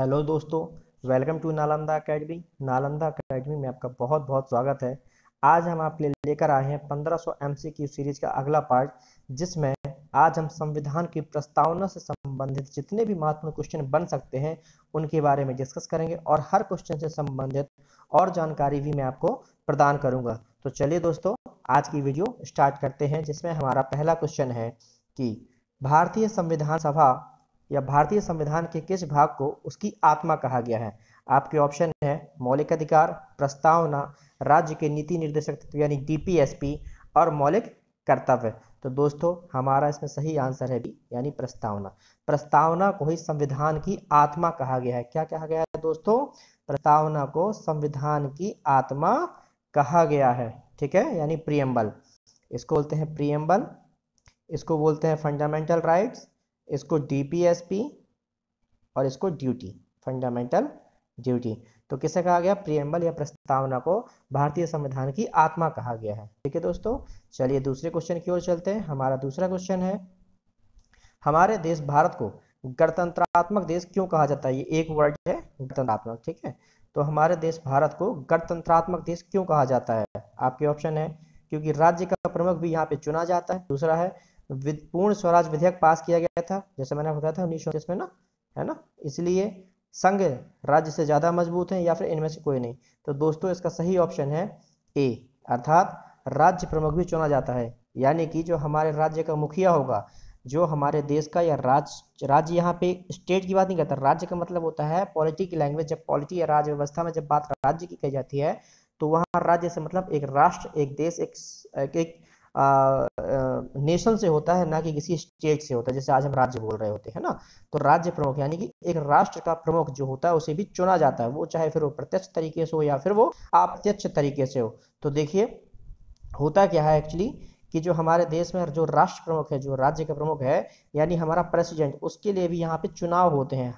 hello दोस्तों welcome to Nalanda academy Nalanda academy में आपका बहुत बहुत स्वागत है आज हम आपके लिए लेकर आए हैं 1500 एमसीक्यू सीरीज का अगला पार्ट जिसमें आज हम संविधान की प्रस्तावना से संबंधित जितने भी महत्वपूर्ण क्वेश्चन बन सकते हैं उनके बारे में डिस्कस करेंगे और हर क्वेश्चन से संबंधित और जानकारी भी मैं आपको प्रदान करूंगा तो चलिए दोस्तों आज की वीडियो स्टार्ट करते हैं जिसमें हमारा पहला क्वेश्चन है कि भारतीय संविधान सभा या भारतीय संविधान के किस भाग को उसकी आत्मा कहा गया है आपके ऑप्शन है मौलिक अधिकार प्रस्तावना राज्य के नीति निर्देशक तत्व यानी डीपीएसपी और मौलिक कर्तव्य तो दोस्तों हमारा इसमें सही आंसर है भी यानी प्रस्तावना प्रस्तावना को ही संविधान की आत्मा कहा गया है क्या कहा गया है दोस्तों प्रस्तावना को संविधान की आत्मा कहा गया है ठीक है यानी प्रियम्बल इसको बोलते हैं प्रियम्बल इसको बोलते हैं फंडामेंटल राइट्स इसको डी और इसको ड्यूटी फंडामेंटल ड्यूटी तो किसे कहा गया प्रियम्बल या प्रस्तावना को भारतीय संविधान की आत्मा कहा गया है ठीक है दोस्तों चलिए दूसरे क्वेश्चन की ओर चलते हैं हमारा दूसरा क्वेश्चन है हमारे देश भारत को गणतंत्रात्मक देश क्यों कहा जाता है ये एक वर्ड है गणतंत्रात्मक ठीक है तो हमारे देश भारत को गणतंत्रात्मक देश क्यों कहा जाता है आपके ऑप्शन है क्योंकि राज्य का प्रमुख भी यहाँ पे चुना जाता है दूसरा है पूर्ण स्वराज विधेयक पास किया गया था जैसे मैंने बताया था उन्नीस में ना है ना इसलिए संघ राज्य से ज़्यादा मजबूत है या फिर इनमें से कोई नहीं तो दोस्तों इसका सही ऑप्शन है ए अर्थात राज्य प्रमुख भी चुना जाता है यानी कि जो हमारे राज्य का मुखिया होगा जो हमारे देश का या राज्य राज्य यहाँ पे स्टेट की बात नहीं करता राज्य का मतलब होता है पॉलिटी की लैंग्वेज जब पॉलिटी या राज्य व्यवस्था में जब बात राज्य की कही जाती है तो वहाँ राज्य से मतलब एक राष्ट्र एक देश एक, एक, एक नेशन से होता है ना कि किसी स्टेट से होता है जैसे आज हम राज्य बोल रहे होते हैं ना तो राज्य प्रमुख यानी कि एक राष्ट्र का प्रमुख जो होता है उसे भी चुना जाता है वो चाहे फिर वो प्रत्यक्ष तरीके से हो या फिर वो अप्रत्यक्ष तरीके से हो तो देखिए होता क्या है एक्चुअली कि जो हमारे देश में जो राष्ट्र प्रमुख है जो राज्य का प्रमुख है यानी हमारा प्रेसिडेंट उसके लिए भी यहाँ पे चुनाव होते हैं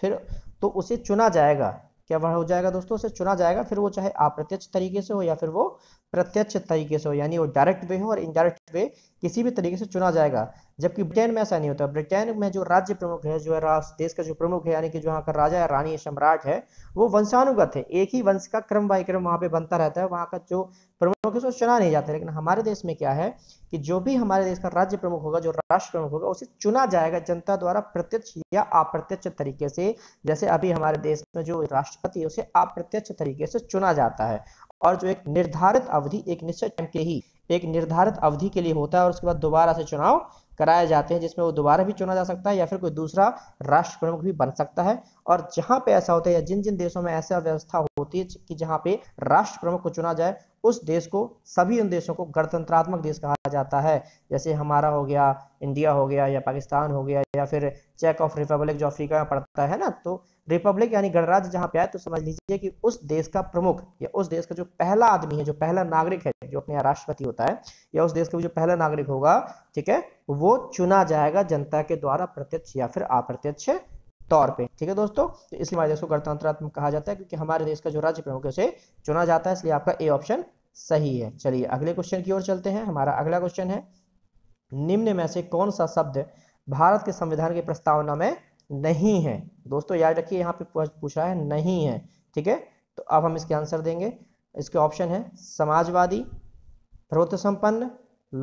फिर तो उसे चुना जाएगा क्या वह हो जाएगा दोस्तों उसे चुना जाएगा फिर वो चाहे अप्रत्यक्ष तरीके से हो या फिर वो प्रत्यक्ष तरीके से हो यानी वो डायरेक्ट वे हो और इनडायरेक्ट वे किसी भी तरीके से चुना जाएगा जबकि ब्रिटेन में ऐसा नहीं होता ब्रिटेन में जो राज्य प्रमुख है जो है देश का जो प्रमुख है यानी कि जो यहाँ का राजा या रानी सम्राट है वो वंशानुगत है एक ही वंश का क्रम बाई क्रम वहाँ पे बनता रहता है वहाँ का जो प्रमुख है उसको चुना नहीं जाता लेकिन हमारे देश में क्या है कि जो भी हमारे देश का राज्य प्रमुख होगा जो राष्ट्र प्रमुख होगा उसे चुना जाएगा जनता द्वारा प्रत्यक्ष या अप्रत्यक्ष तरीके से जैसे अभी हमारे देश में जो राष्ट्रपति है उसे अप्रत्यक्ष तरीके से चुना जाता है और जो एक निर्धारित अवधि एक निश्चित टाइम के ही एक निर्धारित अवधि के लिए होता है और उसके बाद दोबारा से चुनाव कराए जाते हैं जिसमें वो दोबारा भी चुना जा सकता है या फिर कोई दूसरा राष्ट्र प्रमुख भी बन सकता है और जहां पे ऐसा होता है या जिन जिन देशों में ऐसा व्यवस्था होती है कि जहाँ पे राष्ट्र प्रमुख को चुना जाए उस देश को सभी उन देशों को गणतंत्रात्मक देश कहा जाता है जैसे हमारा हो गया इंडिया हो गया या पाकिस्तान हो गया या फिर चेक ऑफ रिपब्लिक जो अफ्रीका में पड़ता है ना तो रिपब्लिक यानी गणराज्य जहाँ पे आए तो समझ लीजिए कि उस देश का प्रमुख या उस देश का जो पहला आदमी है जो पहला नागरिक है जो अपने राष्ट्रपति होता है या उस देश का जो पहला नागरिक होगा ठीक है वो चुना जाएगा जनता के द्वारा प्रत्यक्ष या फिर अप्रत्यक्ष तौर पे ठीक है दोस्तों तो इसलिए हमारे देश को गणतंत्रात्मक कहा जाता है क्योंकि हमारे देश का जो राज्य प्रमुख है उसे चुना जाता है इसलिए आपका ए ऑप्शन सही है चलिए अगले क्वेश्चन की ओर चलते हैं हमारा अगला क्वेश्चन है निम्न में से कौन सा शब्द भारत के संविधान की प्रस्तावना में नहीं है दोस्तों याद रखिए यहाँ पे पूछा है नहीं है ठीक है तो अब हम इसके आंसर देंगे इसके ऑप्शन है समाजवादी प्रभुत्व संपन्न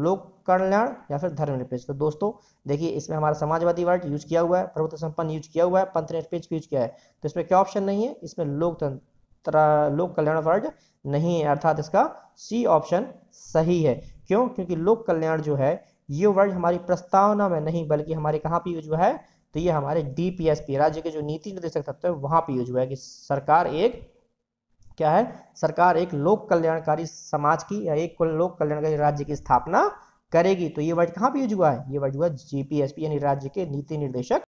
लोक कल्याण या फिर धर्मनिरपेक्ष तो दोस्तों देखिए इसमें हमारा समाजवादी वर्ड यूज किया हुआ है प्रभुत्व संपन्न यूज किया हुआ है पंथ निरपेक्ष यूज किया है तो इसमें क्या ऑप्शन नहीं है इसमें लोकतंत्र तरह लोक कल्याण वर्ड नहीं है अर्थात इसका सी ऑप्शन सही है क्यों क्योंकि लोक कल्याण जो है ये वर्ड हमारी प्रस्तावना में नहीं बल्कि हमारे कहाँ पे यूज हुआ है तो ये हमारे डीपीएसपी राज्य के जो नीति निर्देशक तत्व है वहां पे यूज हुआ है कि सरकार एक क्या है सरकार एक लोक कल्याणकारी समाज की या एक लोक कल्याणकारी राज्य की स्थापना करेगी तो ये वर्ड कहाँ पे यूज हुआ है ये वर्ड हुआ जीपीएसपी यानी राज्य के नीति निर्देशक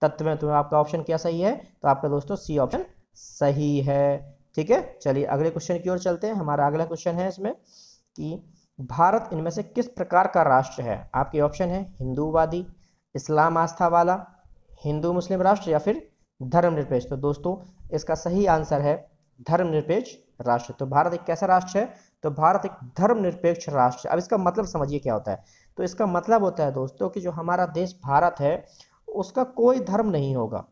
तत्व में तो आपका ऑप्शन क्या सही है तो आपका दोस्तों सी ऑप्शन सही है ठीक है चलिए अगले क्वेश्चन की ओर चलते हैं हमारा अगला क्वेश्चन है इसमें कि भारत इनमें से किस प्रकार का राष्ट्र है आपके ऑप्शन है हिंदूवादी इस्लाम आस्था वाला हिंदू मुस्लिम राष्ट्र या फिर धर्मनिरपेक्ष तो दोस्तों इसका सही आंसर है धर्मनिरपेक्ष राष्ट्र तो भारत एक कैसा राष्ट्र है तो भारत एक धर्मनिरपेक्ष राष्ट्र अब इसका मतलब समझिए क्या होता है तो इसका मतलब होता है दोस्तों कि जो हमारा देश भारत है उसका कोई धर्म नहीं होगा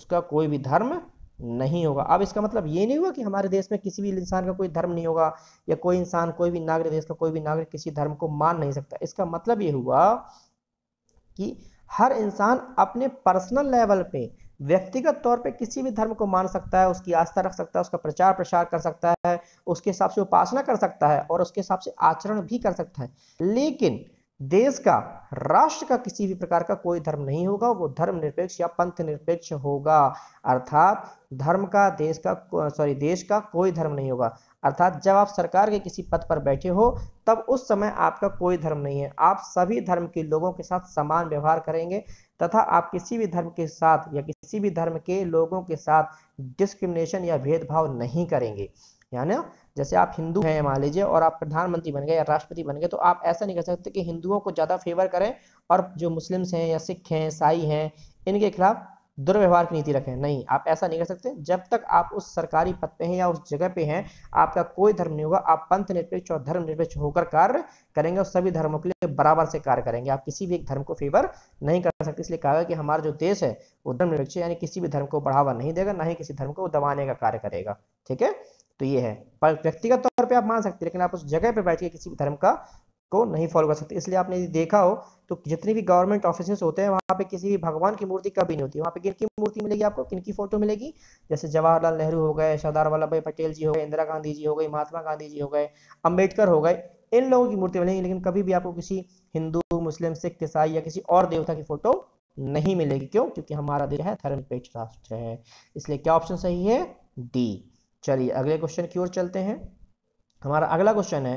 उसका कोई भी धर्म नहीं होगा अब इसका मतलब ये नहीं हुआ कि हमारे देश में किसी भी इंसान का कोई धर्म नहीं होगा या कोई इंसान कोई भी नागरिक देश का कोई भी नागरिक किसी धर्म को मान नहीं सकता इसका मतलब ये हुआ कि हर इंसान अपने पर्सनल लेवल पे व्यक्तिगत तौर पे किसी भी धर्म को मान सकता है उसकी आस्था रख सकता है उसका प्रचार प्रसार कर सकता है उसके हिसाब से उपासना कर सकता है और उसके हिसाब से आचरण भी कर सकता है लेकिन देश का राष्ट्र का किसी भी प्रकार का कोई धर्म नहीं होगा वो धर्म निरपेक्ष या पंथ निरपेक्ष होगा अर्थात धर्म का देश का सॉरी देश का कोई धर्म नहीं होगा अर्थात जब आप सरकार के किसी पद पर बैठे हो तब उस समय आपका कोई धर्म नहीं है आप सभी धर्म के लोगों के साथ समान व्यवहार करेंगे तथा आप किसी भी धर्म के साथ या किसी भी धर्म के लोगों के साथ डिस्क्रिमिनेशन या भेदभाव नहीं करेंगे यानी जैसे आप हिंदू हैं मान लीजिए और आप प्रधानमंत्री बन गए या राष्ट्रपति बन गए तो आप ऐसा नहीं कर सकते कि हिंदुओं को ज़्यादा फेवर करें और जो मुस्लिम्स हैं या सिख हैं ईसाई हैं इनके खिलाफ दुर्व्यवहार की नीति रखें नहीं आप ऐसा नहीं कर सकते जब तक आप उस सरकारी पद पे हैं या उस जगह पे हैं आपका कोई धर्म नहीं होगा आप पंथ निरपेक्ष और धर्म निरपेक्ष होकर कार्य करेंगे और सभी धर्मों के लिए बराबर से कार्य करेंगे आप किसी भी एक धर्म को फेवर नहीं कर सकते इसलिए कहा गया कि हमारा जो देश है वो धर्म निरपेक्ष यानी किसी भी धर्म को बढ़ावा नहीं देगा ना ही किसी धर्म को दबाने का कार्य करेगा ठीक है तो ये है पर व्यक्तिगत तौर पे आप मान सकते हैं लेकिन आप उस जगह पे बैठ के किसी भी धर्म का को नहीं फॉलो कर सकते इसलिए आपने देखा हो तो जितने भी गवर्नमेंट ऑफिस होते हैं वहाँ पे किसी भी भगवान की मूर्ति कभी नहीं होती वहाँ पे किन की मूर्ति मिलेगी आपको किन की फोटो मिलेगी जैसे जवाहरलाल नेहरू हो गए सरदार वल्लभ भाई पटेल जी हो गए इंदिरा गांधी जी हो गई महात्मा गांधी जी हो गए अम्बेडकर हो गए इन लोगों की मूर्ति मिलेगी लेकिन कभी भी आपको किसी हिंदू मुस्लिम सिख ईसाई या किसी और देवता की फोटो नहीं मिलेगी क्यों क्योंकि हमारा देश है धर्मपेक्ष राष्ट्र है इसलिए क्या ऑप्शन सही है डी चलिए अगले क्वेश्चन की ओर चलते हैं हमारा अगला क्वेश्चन है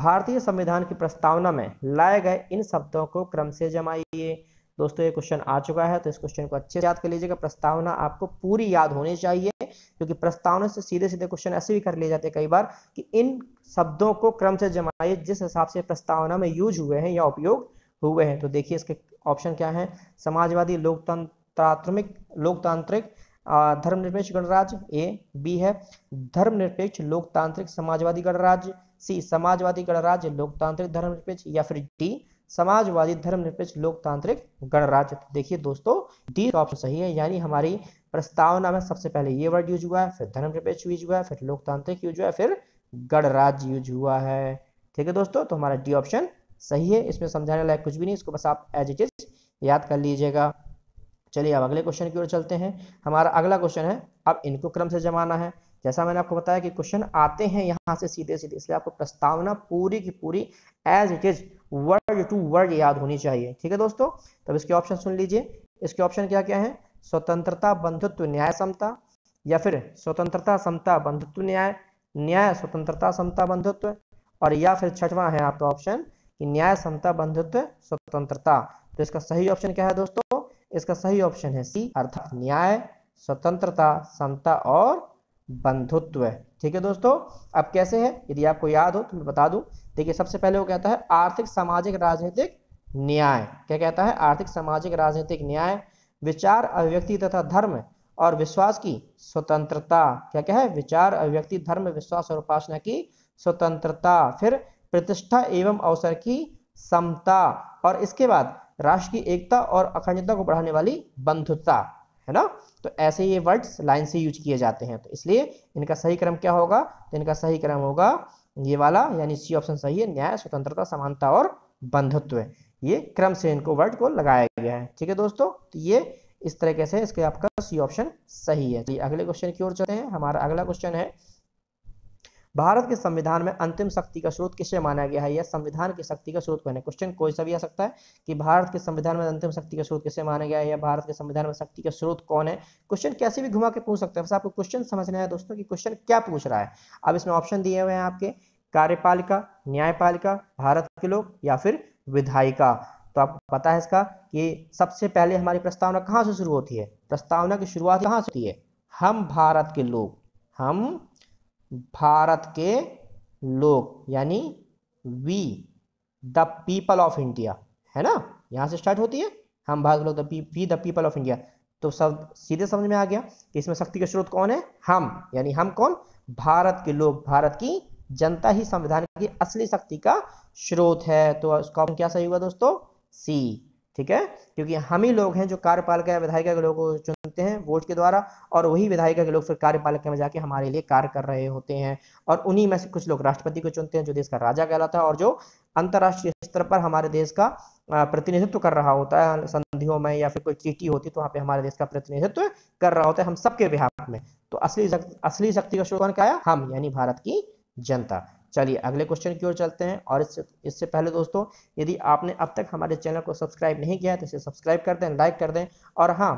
भारतीय संविधान की प्रस्तावना में लाए गए इन शब्दों को क्रम से जमाइए दोस्तों ये क्वेश्चन आ चुका है तो इस क्वेश्चन को अच्छे से याद कर लीजिएगा प्रस्तावना आपको पूरी याद होनी चाहिए क्योंकि प्रस्तावना से सीधे सीधे क्वेश्चन ऐसे भी कर लिए जाते हैं कई बार कि इन शब्दों को क्रम से जमाइए जिस हिसाब से प्रस्तावना में यूज हुए हैं या उपयोग हुए हैं तो देखिए इसके ऑप्शन क्या है समाजवादी लोकतंत्रात्मिक लोकतांत्रिक धर्मनिरपेक्ष गणराज्य ए बी है धर्मनिरपेक्ष लोकतांत्रिक समाजवादी गणराज्य सी समाजवादी गणराज्य लोकतांत्रिक धर्मनिरपेक्ष या फिर डी समाजवादी धर्मनिरपेक्ष लोकतांत्रिक गणराज्य तो देखिए दोस्तों डी ऑप्शन सही है यानी हमारी प्रस्तावना में सबसे पहले ये वर्ड यूज हुआ है फिर धर्मनिरपेक्ष यूज हुआ है फिर लोकतांत्रिक यूज हुआ है फिर गणराज्य यूज हुआ है ठीक है दोस्तों तो हमारा डी ऑप्शन सही है इसमें समझाने लायक कुछ भी नहीं इसको बस आप एज इट इज याद कर लीजिएगा चलिए अब अगले क्वेश्चन की ओर चलते हैं हमारा अगला क्वेश्चन है अब इनको क्रम से जमाना है जैसा मैंने आपको बताया कि क्वेश्चन आते हैं यहाँ से सीधे सीधे इसलिए आपको प्रस्तावना पूरी की पूरी as it is word to word याद होनी चाहिए ठीक है दोस्तों तब इसके ऑप्शन सुन लीजिए इसके ऑप्शन क्या क्या है स्वतंत्रता बंधुत्व न्याय समता या फिर स्वतंत्रता समता बंधुत्व न्याय न्याय स्वतंत्रता समता बंधुत्व और या फिर छठवां है आपका ऑप्शन कि न्याय समता बंधुत्व स्वतंत्रता तो इसका सही ऑप्शन क्या है दोस्तों इसका सही ऑप्शन है सी अर्थात न्याय स्वतंत्रता समता और बंधुत्व ठीक है दोस्तों अब कैसे है यदि आपको याद हो तो मैं बता दूं देखिए सबसे पहले वो कहता है आर्थिक सामाजिक राजनीतिक न्याय क्या कहता है आर्थिक सामाजिक राजनीतिक न्याय विचार अभिव्यक्ति तथा धर्म और विश्वास की स्वतंत्रता क्या क्या है विचार अभिव्यक्ति धर्म विश्वास और उपासना की स्वतंत्रता फिर प्रतिष्ठा एवं अवसर की समता और इसके बाद राष्ट्र की एकता और अखंडता को बढ़ाने वाली बंधुता है ना तो ऐसे ये वर्ड्स लाइन से यूज किए जाते हैं तो इसलिए इनका सही क्रम क्या होगा तो इनका सही क्रम होगा ये वाला यानी सी ऑप्शन सही है न्याय स्वतंत्रता समानता और बंधुत्व ये क्रम से इनको वर्ड को लगाया गया है ठीक है दोस्तों तो ये इस तरीके से इसके आपका सी ऑप्शन सही है तो अगले क्वेश्चन की ओर चलते हैं हमारा अगला क्वेश्चन है भारत के संविधान में अंतिम शक्ति का स्रोत किसे माना गया है या संविधान की शक्ति का स्रोत कौन है क्वेश्चन कोई सा भी आ सकता है कि भारत के संविधान में अंतिम शक्ति का स्रोत किसे माना गया है या भारत के संविधान में शक्ति का स्रोत कौन है क्वेश्चन कैसे भी घुमा के पूछ सकते हैं बस आपको क्वेश्चन समझना है दोस्तों की क्वेश्चन क्या पूछ रहा है अब इसमें ऑप्शन दिए हुए हैं आपके कार्यपालिका न्यायपालिका भारत के लोग या फिर विधायिका तो आपको पता है इसका कि सबसे पहले हमारी प्रस्तावना कहाँ से शुरू होती है प्रस्तावना की शुरुआत कहाँ से होती है हम भारत के लोग हम भारत के लोग यानी we the people of India है ना यहाँ से स्टार्ट होती है हम भारत के लोग we the people of India तो सब सीधे समझ में आ गया कि इसमें शक्ति के स्रोत कौन है हम यानी हम कौन भारत के लोग भारत की जनता ही संविधान की असली शक्ति का स्रोत है तो उसका क्या सही होगा दोस्तों सी ठीक है क्योंकि हम ही लोग हैं जो कार्यपालिका विधायिका के लोगों को सकते हैं वोट के द्वारा और वही विधायिका के लोग फिर कार्यपालक में जाके हमारे लिए कार्य कर रहे होते हैं और उन्हीं में से कुछ लोग राष्ट्रपति को चुनते हैं जो देश का राजा कहलाता है और जो अंतर्राष्ट्रीय स्तर पर हमारे देश का प्रतिनिधित्व कर रहा होता है संधियों में या फिर कोई चीटी होती तो वहाँ पे हमारे देश का प्रतिनिधित्व कर रहा होता है हम सबके बिहार में तो असली असली शक्ति का शोधन क्या है हम यानी भारत की जनता चलिए अगले क्वेश्चन की ओर चलते हैं और इससे इससे पहले दोस्तों यदि आपने अब तक हमारे चैनल को सब्सक्राइब नहीं किया है तो इसे सब्सक्राइब कर दें लाइक कर दें और हाँ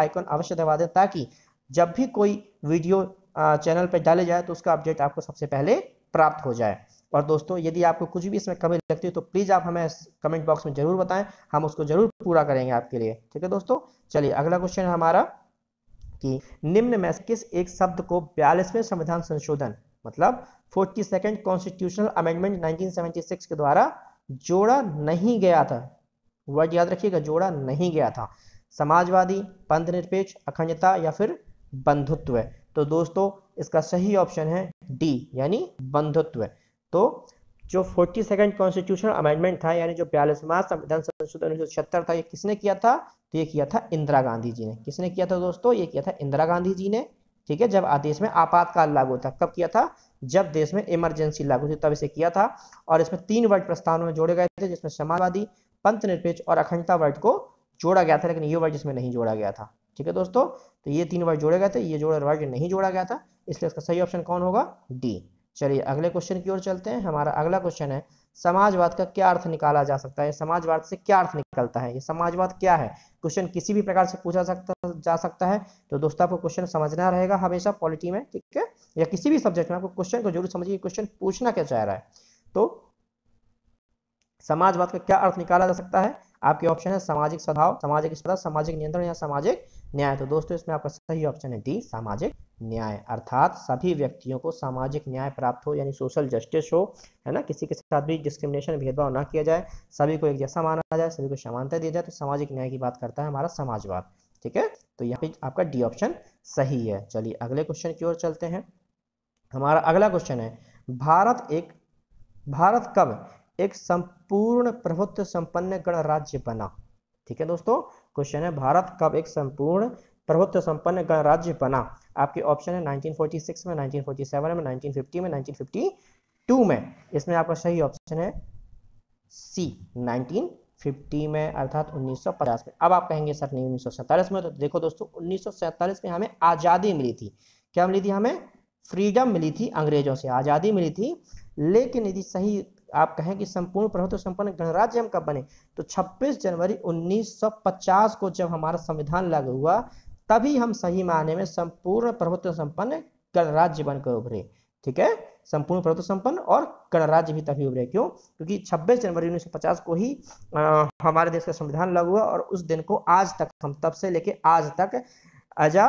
आइकॉन अवश्य दबा दें ताकि जब भी कोई वीडियो चैनल पर डाले जाए तो उसका अपडेट आपको सबसे पहले प्राप्त हो जाए और दोस्तों यदि आपको कुछ भी इसमें कमी लगती है तो प्लीज़ आप हमें कमेंट बॉक्स में ज़रूर बताएं हम उसको ज़रूर पूरा करेंगे आपके लिए ठीक है दोस्तों चलिए अगला क्वेश्चन है हमारा कि निम्न में से किस एक शब्द को बयालीसवें संविधान संशोधन मतलब फोर्टी सेकेंड कॉन्स्टिट्यूशनल अमेंडमेंट 1976 के द्वारा जोड़ा नहीं गया था वर्ड याद रखिएगा जोड़ा नहीं गया था समाजवादी पंथ निरपेक्ष अखंडता या फिर बंधुत्व तो दोस्तों इसका सही ऑप्शन है डी यानी बंधुत्व तो जो फोर्टी सेकेंड कॉन्स्टिट्यूशन अमेंडमेंट था यानी जो बयालीसवा संविधान संशोधन उन्नीस था ये किसने किया था तो ये किया था इंदिरा गांधी जी ने किसने किया था दोस्तों ये किया था इंदिरा गांधी जी ने ठीक है जब आदेश में आपातकाल लागू था कब किया था जब देश में इमरजेंसी लागू थी तब इसे किया था और इसमें तीन वर्ड प्रस्तावों में जोड़े गए थे जिसमें समाजवादी पंथ निरपेक्ष और अखंडता वर्ड को जोड़ा गया था लेकिन ये वर्ड इसमें नहीं जोड़ा गया था ठीक है दोस्तों तो ये तीन वर्ड जोड़े गए थे ये जोड़ा वर्ड नहीं जोड़ा गया था इसलिए इसका सही ऑप्शन कौन होगा डी चलिए अगले क्वेश्चन की ओर चलते हैं हमारा अगला क्वेश्चन है समाजवाद का क्या अर्थ निकाला जा सकता है समाजवाद से क्या अर्थ निकलता है ये समाजवाद क्या है क्वेश्चन किसी भी प्रकार से पूछा सकता जा सकता है तो दोस्तों आपको क्वेश्चन समझना रहेगा हमेशा पॉलिटी में ठीक है या किसी भी सब्जेक्ट में आपको क्वेश्चन को जरूर समझिए क्वेश्चन पूछना क्या चाह रहा है तो समाजवाद का क्या अर्थ निकाला जा सकता है आपके ऑप्शन है सामाजिक सद्भाव सामाजिक स्पर्धा सामाजिक नियंत्रण या सामाजिक न्याय तो दोस्तों इसमें आपका सही ऑप्शन है डी सामाजिक न्याय अर्थात सभी व्यक्तियों को सामाजिक न्याय प्राप्त हो यानी सोशल जस्टिस हो है ना किसी के साथ भी डिस्क्रिमिनेशन भेदभाव ना किया जाए सभी को एक जैसा माना जाए सभी को समानता दिया जाए तो सामाजिक न्याय की बात करता है हमारा समाजवाद ठीक है तो यहाँ पे आपका डी ऑप्शन सही है चलिए अगले क्वेश्चन की ओर चलते हैं हमारा अगला क्वेश्चन है भारत एक भारत कब एक संपूर्ण प्रभुत्व संपन्न गणराज्य बना ठीक है दोस्तों क्वेश्चन है भारत कब एक संपूर्ण प्रभुत्व संपन्न गणराज्य बना आपके ऑप्शन है 1946 में 1947 में 1950 में 1952 में इसमें आपका सही ऑप्शन है सी 1950 में अर्थात 1950 में अब आप कहेंगे सर नहीं उन्नीस में तो देखो दोस्तों उन्नीस में हमें आज़ादी मिली थी क्या मिली थी हमें फ्रीडम मिली थी अंग्रेजों से आज़ादी मिली थी लेकिन यदि सही आप कहें कि संपूर्ण प्रभुत्व तो संपन्न गणराज्य हम कब बने तो 26 जनवरी 1950 को जब हमारा संविधान लागू हुआ तभी हम सही माने में संपूर्ण प्रभुत्व तो संपन्न गणराज्य बनकर उभरे ठीक है संपूर्ण प्रभुत्व तो संपन्न और गणराज्य भी तभी उभरे क्यों क्योंकि 26 जनवरी 1950 को ही आ, हमारे देश का संविधान लागू हुआ और उस दिन को आज तक हम तब से लेके आज तक एज अजा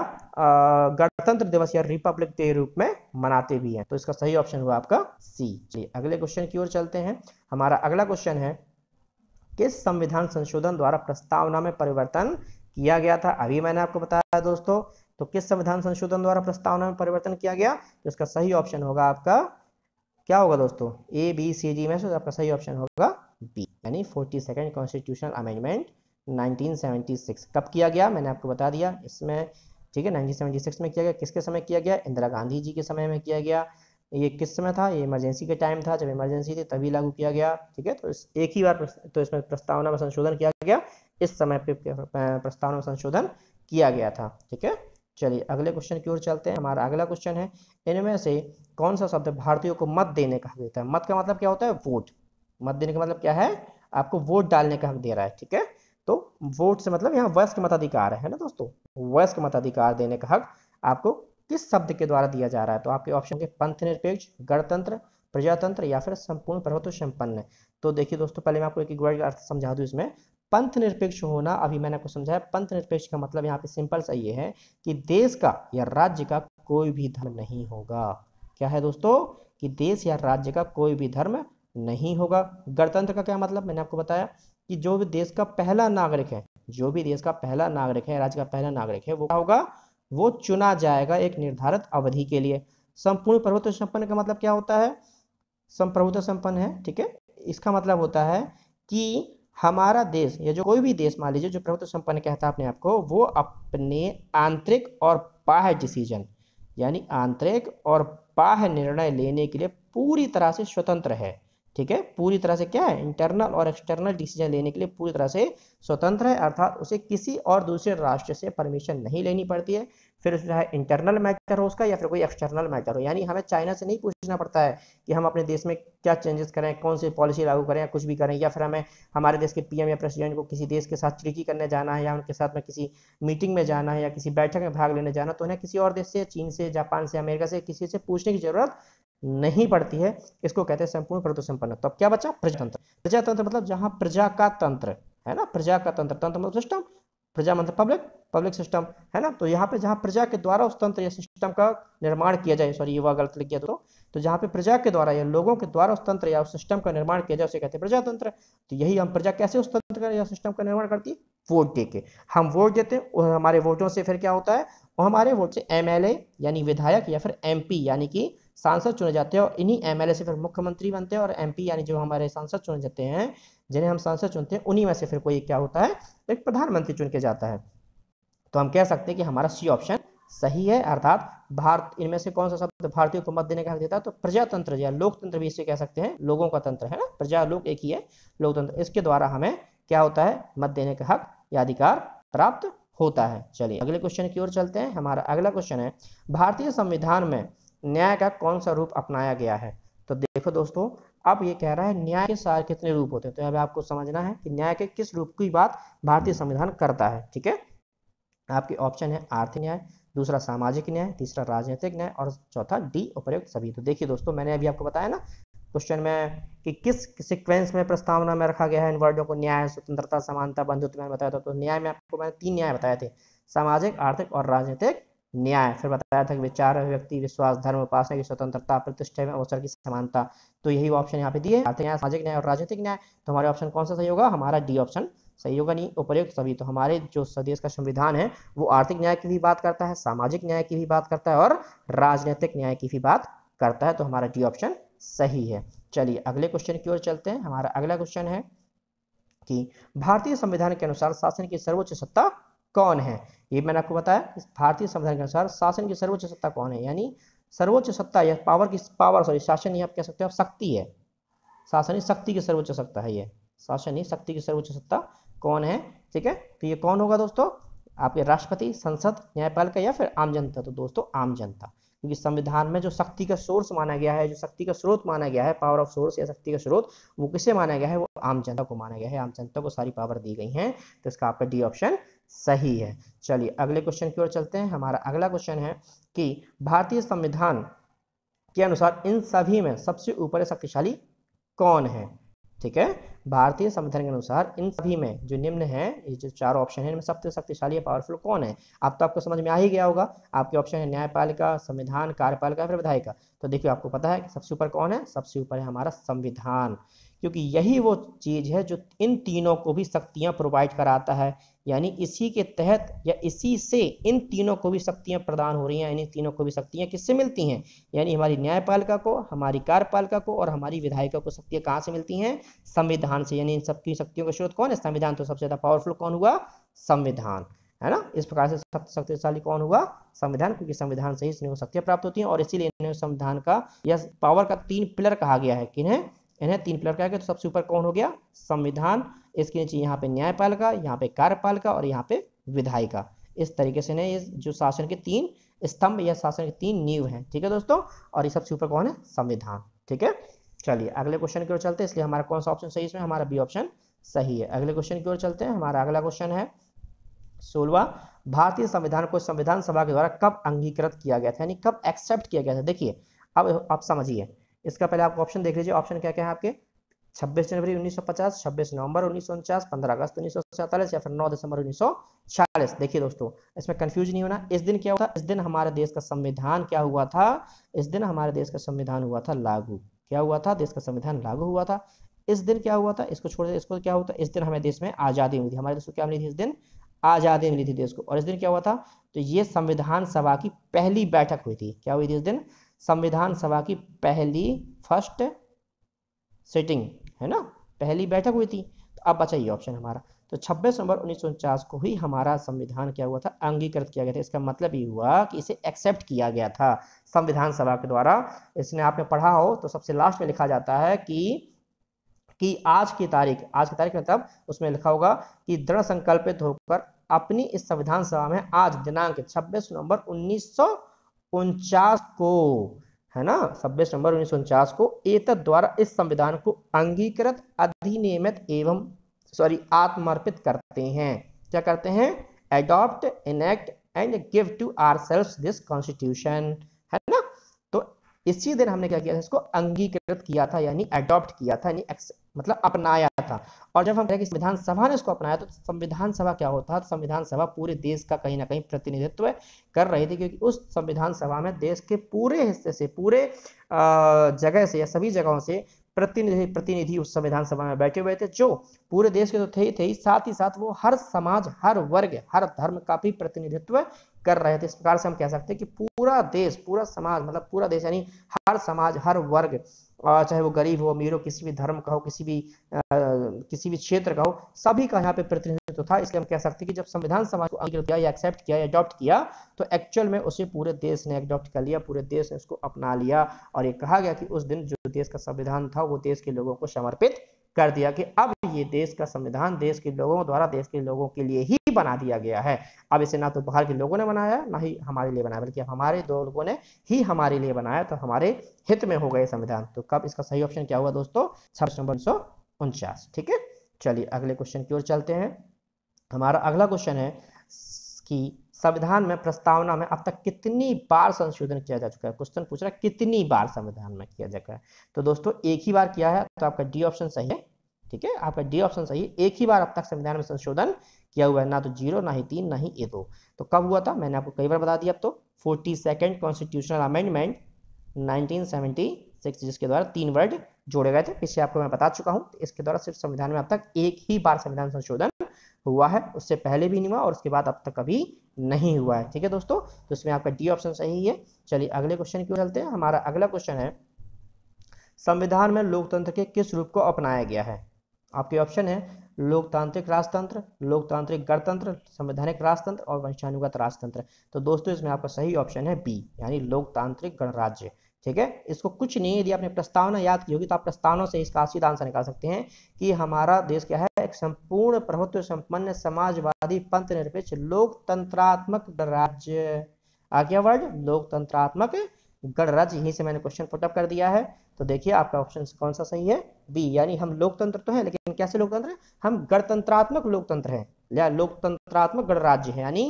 गणतंत्र दिवस या रिपब्लिक डे रूप में मनाते भी हैं तो इसका सही ऑप्शन हुआ आपका सी चलिए अगले क्वेश्चन की ओर चलते हैं हमारा अगला क्वेश्चन है किस संविधान संशोधन द्वारा प्रस्तावना में परिवर्तन किया गया था अभी मैंने आपको बताया दोस्तों तो किस संविधान संशोधन द्वारा प्रस्तावना में परिवर्तन किया गया तो इसका सही ऑप्शन होगा आपका क्या होगा दोस्तों ए बी सी डी में से आपका सही ऑप्शन होगा बी यानी फोर्टी सेकेंड कॉन्स्टिट्यूशनल अमेंडमेंट 1976 कब किया गया मैंने आपको बता दिया इसमें ठीक है 1976 में किया गया किसके समय किया गया इंदिरा गांधी जी के समय में किया गया ये किस समय था ये इमरजेंसी के टाइम था जब इमरजेंसी थी तभी लागू किया गया ठीक है तो इस एक ही बार तो इसमें प्रस्तावना में संशोधन किया गया इस समय पे प्रस्तावना में संशोधन किया गया था ठीक है चलिए अगले क्वेश्चन की ओर चलते हैं हमारा अगला क्वेश्चन है इनमें से कौन सा शब्द भारतीयों को मत देने का हक देता है मत का मतलब क्या होता है वोट मत देने का मतलब क्या है आपको वोट डालने का हक दे रहा है ठीक है तो वोट से मतलब यहाँ वयस्क मताधिकार है ना दोस्तों वयस्क मताधिकार देने का हक आपको किस शब्द के द्वारा दिया जा रहा है तो आपके ऑप्शन के पंथ निरपेक्ष गणतंत्र प्रजातंत्र या फिर संपूर्ण प्रभुत्व संपन्न तो देखिए दोस्तों पहले मैं आपको एक वर्ड का अर्थ समझा दूँ इसमें पंथ निरपेक्ष होना अभी मैंने आपको समझाया पंथ निरपेक्ष का मतलब यहाँ पे सिंपल सा ये है कि देश का या राज्य का कोई भी धर्म नहीं होगा क्या है दोस्तों कि देश या राज्य का कोई भी धर्म नहीं होगा गणतंत्र का क्या मतलब मैंने आपको बताया कि जो भी देश का पहला नागरिक है जो भी देश का पहला नागरिक है राज्य का पहला नागरिक है वो क्या होगा वो चुना जाएगा एक निर्धारित अवधि के लिए संपूर्ण प्रभुत्व संपन्न का मतलब क्या होता है संप्रभुत्व संपन्न है ठीक है इसका मतलब होता है कि हमारा देश या जो कोई भी देश मान लीजिए जो प्रभुत्व संपन्न कहता है अपने आप को वो अपने आंतरिक और बाह्य डिसीजन यानी आंतरिक और बाह्य निर्णय लेने के लिए पूरी तरह से स्वतंत्र है ठीक है पूरी तरह से क्या है इंटरनल और एक्सटर्नल डिसीजन लेने के लिए पूरी तरह से स्वतंत्र है अर्थात उसे किसी और दूसरे राष्ट्र से परमिशन नहीं लेनी पड़ती है फिर चाहे इंटरनल मैटर हो उसका या फिर कोई एक्सटर्नल मैटर हो यानी हमें चाइना से नहीं पूछना पड़ता है कि हम अपने देश में क्या चेंजेस करें कौन सी पॉलिसी लागू करें या कुछ भी करें या फिर हमें हमारे देश के पीएम या प्रेसिडेंट को किसी देश के साथ ट्रिकी करने जाना है या उनके साथ में किसी मीटिंग में जाना है या किसी बैठक में भाग लेने जाना तो उन्हें किसी और देश से चीन से जापान से अमेरिका से किसी से पूछने की जरूरत नहीं पड़ती है इसको कहते हैं संपूर्ण प्रभुत्व संपन्न तो अब क्या बचा प्रजातंत्र प्रजातंत्र मतलब जहां प्रजा का तंत्र है ना प्रजा का तंत्र तंत्र मतलब सिस्टम प्रजा मतलब पब्लिक पब्लिक सिस्टम है ना तो यहाँ पे जहाँ प्रजा के द्वारा उस तंत्र या सिस्टम का निर्माण किया जाए सॉरी युवा गलत लिख गया तो तो जहाँ पे प्रजा के द्वारा या लोगों के द्वारा उस तंत्र या उस सिस्टम का निर्माण किया जाए उसे कहते हैं प्रजातंत्र तो यही हम प्रजा कैसे उस तंत्र का या सिस्टम का निर्माण करती है वोट दे के हम वोट देते हैं और हमारे वोटों से फिर क्या होता है और हमारे वोट से एम यानी विधायक या फिर एम यानी कि सांसद चुने जाते हैं और इन्हीं एमएलए से फिर मुख्यमंत्री बनते हैं और एम यानी जो हमारे सांसद चुने जाते हैं जिन्हें हम सांसद चुनते हैं उन्हीं में से फिर कोई क्या होता है तो एक प्रधानमंत्री चुन के जाता है तो हम कह सकते हैं कि हमारा सी ऑप्शन सही है अर्थात भारत इनमें से कौन सा शब्द भारतीय को मत देने का हक देता है तो प्रजातंत्र या लोकतंत्र भी इसे कह सकते हैं लोगों का तंत्र है ना प्रजा लोक एक ही है लोकतंत्र इसके द्वारा हमें क्या होता है मत देने का हक या अधिकार प्राप्त होता है चलिए अगले क्वेश्चन की ओर चलते हैं हमारा अगला क्वेश्चन है भारतीय संविधान में न्याय का कौन सा रूप अपनाया गया है तो देखो दोस्तों अब ये कह रहा है न्याय के सार कितने रूप होते हैं तो अभी आपको समझना है कि न्याय के किस रूप की बात भारतीय संविधान करता है ठीक है आपके ऑप्शन है आर्थिक न्याय दूसरा सामाजिक न्याय तीसरा राजनीतिक न्याय और चौथा डी उपयुक्त सभी तो देखिए दोस्तों मैंने अभी आपको बताया ना क्वेश्चन में कि किस सिक्वेंस में प्रस्तावना में रखा गया है इन वर्डों को न्याय स्वतंत्रता समानता बंधुत्व मैंने बताया था तो न्याय में आपको मैंने तीन न्याय बताए थे सामाजिक आर्थिक और राजनीतिक न्याय फिर बताया था कि विचार व्यक्ति विश्वास धर्म उपासना की स्वतंत्रता प्रतिष्ठा में अवसर की समानता तो यही ऑप्शन यहाँ पे दिए आते हैं सामाजिक न्याय और राजनीतिक न्याय तो हमारे ऑप्शन कौन सा सही होगा हमारा डी ऑप्शन सही होगा नहीं उपयुक्त सभी तो हमारे जो सदेश का संविधान है वो आर्थिक न्याय की भी बात करता है सामाजिक न्याय की भी बात करता है और राजनीतिक न्याय की भी बात करता है तो हमारा डी ऑप्शन सही है चलिए अगले क्वेश्चन की ओर चलते हैं हमारा अगला क्वेश्चन है कि भारतीय संविधान के अनुसार शासन की सर्वोच्च सत्ता कौन है ये मैंने आपको बताया भारतीय संविधान के अनुसार शासन की सर्वोच्च सत्ता कौन है यानी सर्वोच्च सत्ता या पावर की पावर सॉरी शासन ही आप कह सकते हो आप शक्ति है शासन ही शक्ति की सर्वोच्च सत्ता है ये शासन ही शक्ति की सर्वोच्च सत्ता कौन है ठीक है तो ये कौन होगा दोस्तों आपके राष्ट्रपति संसद न्यायपालिका या फिर आम जनता तो दोस्तों आम जनता क्योंकि संविधान में जो शक्ति का सोर्स माना गया है जो शक्ति का स्रोत माना गया है पावर ऑफ सोर्स या शक्ति का स्रोत वो किसे माना गया है वो आम जनता को माना गया है आम जनता को सारी पावर दी गई है तो इसका आपका डी ऑप्शन सही है चलिए अगले क्वेश्चन की ओर चलते हैं हमारा अगला क्वेश्चन है कि भारतीय संविधान के अनुसार इन सभी में सबसे ऊपर शक्तिशाली कौन है ठीक है भारतीय संविधान के अनुसार इन सभी में जो निम्न है ये जो चार ऑप्शन है इनमें सबसे शक्तिशाली या पावरफुल कौन है अब तो आपको समझ में आ ही गया होगा आपके ऑप्शन है न्यायपालिका संविधान कार्यपालिका फिर विधायिका तो देखिए आपको पता है कि सबसे ऊपर कौन है सबसे ऊपर है हमारा संविधान क्योंकि यही वो चीज़ है जो इन तीनों को भी शक्तियाँ प्रोवाइड कराता है यानी इसी के तहत या इसी से इन तीनों को भी शक्तियाँ प्रदान हो रही हैं इन तीनों को भी शक्तियाँ किससे मिलती हैं यानी हमारी न्यायपालिका को हमारी कार्यपालिका को और हमारी विधायिका को शक्तियाँ कहाँ से मिलती हैं संविधान से यानी इन सबकी शक्तियों का स्रोत कौन है संविधान तो सबसे ज़्यादा पावरफुल कौन हुआ संविधान है ना इस प्रकार से सबसे शक्तिशाली कौन हुआ संविधान क्योंकि संविधान से ही इसने शक्तियाँ प्राप्त होती हैं और इसीलिए इन्हें संविधान का या पावर का तीन पिलर कहा गया है किन्हें इन्हें तीन पिलर कहा गया तो सबसे ऊपर कौन हो गया संविधान इसके नीचे यहाँ पे न्यायपालिका यहाँ पे कार्यपालिका और यहाँ पे विधायिका इस तरीके से ना ये जो शासन के तीन स्तंभ या शासन के तीन नींव हैं ठीक है दोस्तों और ये सबसे ऊपर कौन है संविधान ठीक है चलिए अगले क्वेश्चन की ओर चलते हैं इसलिए हमारा कौन सा ऑप्शन सही इसमें हमारा बी ऑप्शन सही है अगले क्वेश्चन की ओर चलते हैं हमारा अगला क्वेश्चन है सोलवा भारतीय संविधान को संविधान सभा के द्वारा कब अंगीकृत किया गया था यानी कब एक्सेप्ट किया गया था देखिए अब आप समझिए इसका पहले आप ऑप्शन देख लीजिए ऑप्शन क्या क्या है आपके छब्बीस जनवरी 1950, 26 नवंबर उन्नीस सौ उनचास पंद्रह अगस्त उन्नीस सौ सैंतालीस या फिर 9 दिसंबर उन्नीस सौ छियालीस देखिए दोस्तों इसमें कंफ्यूज नहीं होना इस दिन क्या हुआ था इस दिन हमारे देश का संविधान क्या हुआ था इस दिन हमारे देश का संविधान हुआ था लागू क्या हुआ था देश का संविधान लागू हुआ था इस दिन क्या हुआ था इसको छोड़ दे इसको क्या हुआ था इस दिन हमें देश में आज़ादी मिली थी हमारे देश को क्या मिली थी इस दिन आज़ादी मिली थी देश को और इस दिन क्या हुआ था तो ये संविधान सभा की पहली बैठक हुई थी क्या हुई थी इस दिन संविधान सभा की पहली फर्स्ट सेटिंग है ना पहली बैठक हुई थी तो अब बचा ये ऑप्शन हमारा तो 26 नवंबर उन्नीस को ही हमारा संविधान क्या हुआ था अंगीकृत किया गया था इसका मतलब ये हुआ कि इसे एक्सेप्ट किया गया था संविधान सभा के द्वारा इसने आपने पढ़ा हो तो सबसे लास्ट में लिखा जाता है कि कि आज की तारीख आज की तारीख मतलब उसमें लिखा होगा कि दृढ़ संकल्पित होकर अपनी इस संविधान सभा में आज दिनांक छब्बीस नवंबर उन्नीस को है ना छब्बीस नवंबर उन्नीस को एतद द्वारा इस संविधान को अंगीकृत अधिनियमित एवं सॉरी आत्मर्पित करते हैं क्या करते हैं adopt enact and give to ourselves this constitution है ना तो इसी दिन हमने क्या किया था इसको अंगीकृत किया था यानी एडॉप्ट किया था यानी मतलब अपनाया था और जब हम कहें कि संविधान सभा ने उसको अपनाया तो संविधान सभा क्या होता तो संविधान सभा पूरे देश का कहीं ना कहीं प्रतिनिधित्व कर रही थी क्योंकि उस संविधान सभा में देश के पूरे हिस्से से पूरे जगह से या सभी जगहों से प्रतिनिधि प्रतिनिधि उस संविधान सभा में बैठे हुए थे जो पूरे देश के तो थे ही थे ही साथ ही साथ वो हर समाज हर वर्ग हर धर्म का भी प्रतिनिधित्व कर रहे थे इस प्रकार से हम कह सकते हैं कि पूरा देश पूरा समाज मतलब पूरा देश यानी हर समाज हर वर्ग चाहे वो गरीब हो अमीर हो किसी भी धर्म का हो किसी भी आ, किसी भी क्षेत्र का हो सभी का यहाँ पे प्रतिनिधित्व अस्तित्व तो था इसलिए हम कह सकते हैं कि जब संविधान सभा को अंगीकृत किया या एक्सेप्ट किया या अडॉप्ट किया तो एक्चुअल में उसे पूरे देश ने अडॉप्ट कर लिया पूरे देश ने उसको अपना लिया और ये कहा गया कि उस दिन जो देश का संविधान था वो देश के लोगों को समर्पित कर दिया कि अब ये देश का संविधान देश के लोगों द्वारा देश के लोगों के लिए ही बना दिया गया है अब इसे ना तो बाहर के लोगों ने बनाया ना ही हमारे लिए बनाया बल्कि हमारे दो लोगों ने ही हमारे लिए बनाया तो हमारे हित में हो गए संविधान तो कब इसका सही ऑप्शन क्या हुआ दोस्तों छब्बीस नवंबर उन्नीस ठीक है चलिए अगले क्वेश्चन की ओर चलते हैं हमारा अगला क्वेश्चन है कि संविधान में प्रस्तावना में अब तक कितनी बार संशोधन किया जा चुका है क्वेश्चन पूछ रहा है कितनी बार संविधान में किया जा चुका है तो दोस्तों एक ही बार किया है तो आपका डी ऑप्शन सही है ठीक है आपका डी ऑप्शन सही है एक ही बार अब तक संविधान में संशोधन किया हुआ है ना तो जीरो ना ही तीन ना ही ए दो तो कब हुआ था मैंने आपको कई बार बता दिया अब तो forty second constitutional amendment nineteen जिसके द्वारा तीन वर्ड जोड़े गए थे पीछे आपको मैं बता चुका हूँ इसके द्वारा सिर्फ संविधान में अब तक एक ही बार संविधान संशोधन हुआ है उससे पहले भी नहीं हुआ और उसके बाद अब तक कभी नहीं हुआ है ठीक है दोस्तों तो इसमें आपका डी ऑप्शन सही है चलिए अगले क्वेश्चन की चलते हैं हमारा अगला क्वेश्चन है संविधान में लोकतंत्र के किस रूप को अपनाया गया है आपके ऑप्शन है लोकतांत्रिक राजतंत्र लोकतांत्रिक गणतंत्र संवैधानिक राजतंत्र और वंशानुगत राजतंत्र तो दोस्तों इसमें आपका सही ऑप्शन है बी यानी लोकतांत्रिक गणराज्य ठीक है इसको कुछ नहीं यदि आपने प्रस्तावना याद की होगी तो आप प्रस्तावना से इसका सीधा आंसर निकाल सकते हैं कि हमारा देश क्या है एक संपूर्ण प्रभुत्व संपन्न समाजवादी पंथ निरपेक्ष लोकतंत्रात्मक गणराज्य आगे वर्ड लोकतंत्रात्मक गणराज्य यहीं से मैंने क्वेश्चन पुटअप कर दिया है तो देखिए आपका ऑप्शन कौन सा सही है बी यानी हम लोकतंत्र तो है लेकिन कैसे लोकतंत्र हम गणतंत्रात्मक लोकतंत्र है या लोकतंत्रात्मक गणराज्य है यानी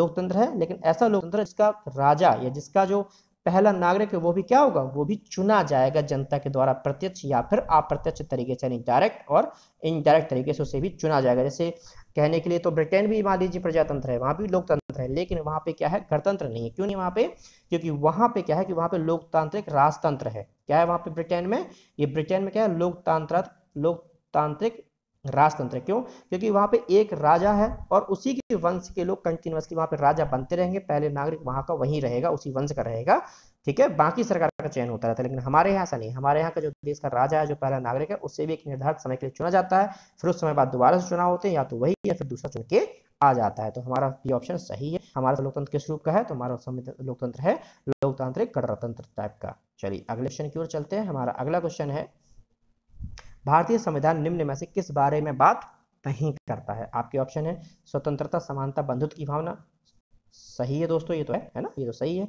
लोकतंत्र है लेकिन ऐसा लोकतंत्र जिसका राजा या जिसका जो पहला नागरिक है वो भी क्या होगा वो भी चुना जाएगा जनता के द्वारा प्रत्यक्ष या फिर अप्रत्यक्ष तरीके से यानी डायरेक्ट और इनडायरेक्ट तरीके से उसे भी चुना जाएगा जैसे कहने के लिए तो ब्रिटेन भी मान लीजिए प्रजातंत्र है वहां भी लोकतंत्र है लेकिन वहां पे क्या है गणतंत्र नहीं है क्यों नहीं वहां पे क्योंकि वहां पे क्या है कि वहां पे लोकतांत्रिक राजतंत्र है क्या है वहां पे ब्रिटेन में ये ब्रिटेन में क्या है लोकतांत्र लोकतांत्रिक राजतंत्र क्यों क्योंकि वहां पे एक राजा है और उसी के वंश के लोग कंटिन्यूसली वहां पे राजा बनते रहेंगे पहले नागरिक वहां का वहीं रहेगा उसी वंश का रहेगा ठीक है बाकी सरकार का चयन होता रहता है लेकिन हमारे यहाँ ऐसा नहीं हमारे यहाँ का जो देश का राजा है जो पहला नागरिक है उससे भी एक निर्धारित समय के लिए चुना जाता है फिर उस समय बाद दोबारा से चुनाव होते हैं या तो वही या फिर दूसरा चुन के आ जाता है तो हमारा ये ऑप्शन सही है हमारा तो लोकतंत्र किस रूप का है तो हमारा लोकतंत्र है लोकतांत्रिक गणतंत्र टाइप का चलिए अगले क्वेश्चन की ओर चलते हैं हमारा अगला क्वेश्चन है भारतीय संविधान निम्न में से किस बारे में बात नहीं करता है आपके ऑप्शन है स्वतंत्रता समानता बंधुत्व की भावना सही है दोस्तों ये तो है है ना ये तो सही है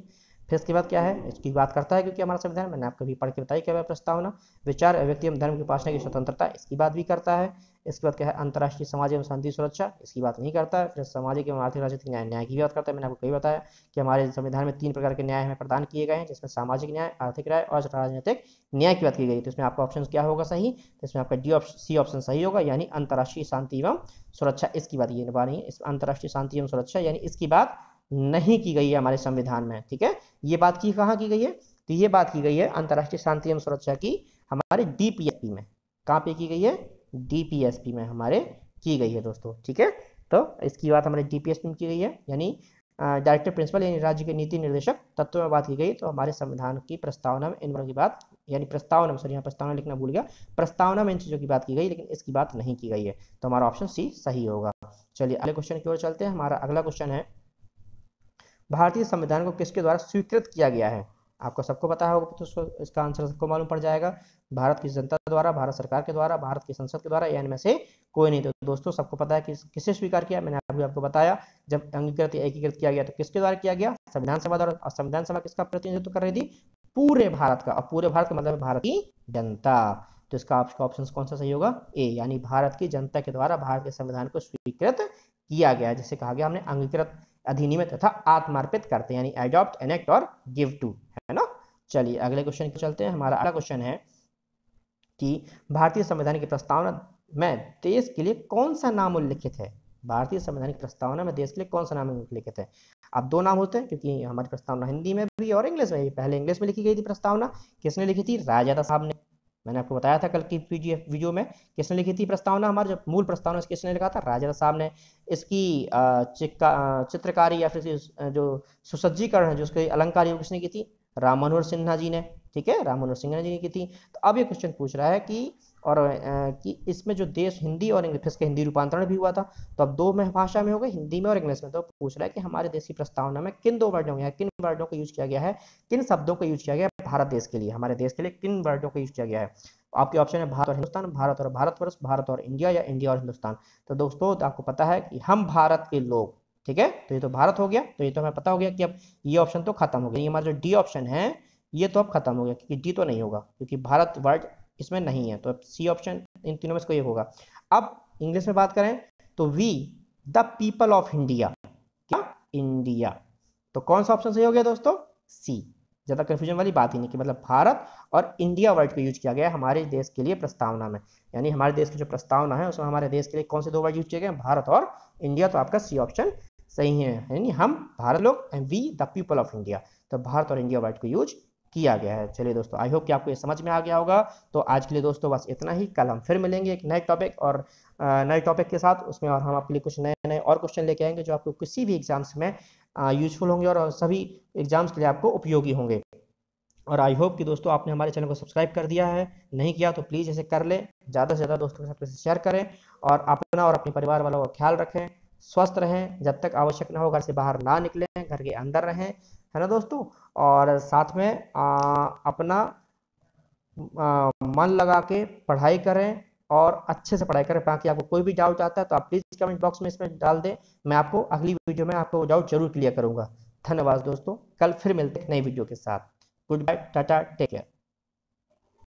फिर इसके बाद क्या है इसकी बात करता है क्योंकि हमारा संविधान मैंने आपको भी पढ़ के बताई क्या प्रस्तावना विचार व्यक्ति एवं धर्म की उपासना की स्वतंत्रता इसकी बात भी करता है इसके बाद क्या है अंतर्राष्ट्रीय समाज एवं शांति सुरक्षा इसकी बात नहीं करता है फिर सामाजिक एवं आर्थिक राजनीतिक न्याय न्याय की बात करता है मैंने आपको कई बताया कि हमारे संविधान में तीन प्रकार के न्याय हमें प्रदान किए गए हैं जिसमें सामाजिक न्याय आर्थिक न्याय और राजनीतिक न्याय की बात की गई तो इसमें आपका ऑप्शन क्या होगा सही तो इसमें आपका डी ऑप्शन सी ऑप्शन सही होगा यानी अंतर्राष्ट्रीय शांति एवं सुरक्षा इसकी बात ये बात नहीं है अंतर्राष्ट्रीय शांति एवं सुरक्षा यानी इसकी बात नहीं की गई है हमारे संविधान में ठीक है ये बात की कहाँ की गई है तो ये बात की गई है अंतर्राष्ट्रीय शांति एवं सुरक्षा की हमारे डी में कहाँ पे की गई है डीपीएसपी में हमारे की गई है दोस्तों ठीक है तो इसकी बात हमारे डीपीएसपी में की गई है यानी डायरेक्टर प्रिंसिपल यानी राज्य के नीति निर्देशक तत्व में बात की गई तो हमारे संविधान की प्रस्तावना में इन बातों की बात यानी प्रस्तावना सॉरी यहाँ प्रस्तावना लिखना भूल गया प्रस्तावना में इन चीज़ों की बात की गई लेकिन इसकी बात नहीं की गई है तो हमारा ऑप्शन सी सही होगा चलिए अगले क्वेश्चन की ओर चलते हैं हमारा अगला क्वेश्चन है भारतीय संविधान को किसके द्वारा स्वीकृत किया गया है आपको सबको पता होगा तो इसका आंसर सबको मालूम पड़ जाएगा भारत की जनता द्वारा भारत सरकार के द्वारा भारत की संसद के द्वारा या इनमें से कोई नहीं तो दोस्तों सबको पता है कि किसे स्वीकार किया मैंने अभी आपको बताया जब अंगीकृत या एकीकृत किया गया तो किसके द्वारा किया गया संविधान सभा द्वारा और संविधान सभा किसका प्रतिनिधित्व कर रही थी पूरे भारत का और पूरे भारत का मतलब भारत की जनता तो इसका आपका ऑप्शन कौन सा सही होगा ए यानी भारत की जनता के द्वारा भारत के संविधान को स्वीकृत किया गया जैसे कहा गया हमने अंगीकृत अधिनियमित तथा आत्मार्पित करते हैं यानी एडॉप्ट एनेक्ट और गिव टू है ना चलिए अगले क्वेश्चन चलते हैं हमारा अगला क्वेश्चन है कि भारतीय संविधान की प्रस्तावना में देश के लिए कौन सा नाम उल्लिखित है भारतीय संविधान की प्रस्तावना में देश के लिए कौन सा नाम उल्लिखित है अब दो नाम होते हैं क्योंकि हमारी प्रस्तावना हिंदी में भी और इंग्लिश में भी पहले इंग्लिश में लिखी गई थी प्रस्तावना किसने लिखी थी राजा साहब ने मैंने आपको बताया था कल की वीडियो में किसने लिखी थी प्रस्तावना हमारा जो मूल प्रस्तावना किसने लिखा था राजा साहब ने इसकी चित्रकारी या फिर जो सुसज्जीकरण है जो उसकी अलंकारी किसने की थी राम मनोहर सिन्हा जी ने ठीक है राम मनोहर सिंह ने जी की थी तो अब ये क्वेश्चन पूछ रहा है कि और कि इसमें जो देश हिंदी और इंग्लिश इसके हिंदी रूपांतरण भी हुआ था तो अब दो में भाषा में हो गए हिंदी में और इंग्लिश में तो पूछ रहा है कि हमारे देश की प्रस्तावना में किन दो वर्डों या किन वर्डों का यूज किया गया है किन शब्दों का यूज किया गया है भारत देश के लिए हमारे देश के लिए किन वर्डों का यूज किया गया है तो आपके ऑप्शन है भारत और हिंदुस्तान भारत और भारतवर्ष भारत और इंडिया या इंडिया और हिंदुस्तान तो दोस्तों आपको पता है कि हम भारत के लोग ठीक है तो ये तो भारत हो गया तो ये तो हमें पता हो गया कि अब ये ऑप्शन तो खत्म हो गया ये हमारा जो डी ऑप्शन है ये तो अब खत्म हो गया क्योंकि डी तो नहीं होगा क्योंकि भारत वर्ड इसमें नहीं है तो अब सी ऑप्शन इन तीनों में से कोई होगा अब इंग्लिश में बात करें तो we the people of India क्या इंडिया तो कौन सा ऑप्शन सही हो गया दोस्तों सी ज़्यादा कन्फ्यूजन वाली बात ही नहीं कि मतलब भारत और इंडिया वर्ड को यूज किया गया है हमारे देश के लिए प्रस्तावना में यानी हमारे देश की जो प्रस्तावना है उसमें हमारे देश के लिए कौन से दो वर्ड यूज किए गए भारत और इंडिया तो आपका सी ऑप्शन सही है यानी हम भारत लोग and we the people of India तो भारत और इंडिया वर्ड को यूज किया गया है चलिए दोस्तों आई होप कि आपको ये समझ में आ गया होगा तो आज के लिए दोस्तों बस इतना ही कल हम फिर मिलेंगे एक नए टॉपिक और नए टॉपिक के साथ उसमें और हम आपके लिए कुछ नए नए और क्वेश्चन लेके आएंगे जो आपको किसी भी एग्जाम्स में यूजफुल होंगे और सभी एग्जाम्स के लिए आपको उपयोगी होंगे और आई होप कि दोस्तों आपने हमारे चैनल को सब्सक्राइब कर दिया है नहीं किया तो प्लीज़ इसे कर लें ज़्यादा से ज़्यादा दोस्तों के साथ शेयर करें और अपना और अपने परिवार वालों का ख्याल रखें स्वस्थ रहें जब तक आवश्यक ना हो घर से बाहर ना निकलें घर के अंदर रहें है ना दोस्तों और साथ में आ, अपना आ, मन लगा के पढ़ाई करें और अच्छे से पढ़ाई करें बाकी आपको कोई भी डाउट आता है तो आप प्लीज़ कमेंट बॉक्स में इसमें डाल दें मैं आपको अगली वीडियो में आपको डाउट जरूर क्लियर करूँगा धन्यवाद दोस्तों कल फिर मिलते हैं नई वीडियो के साथ good bye tata take care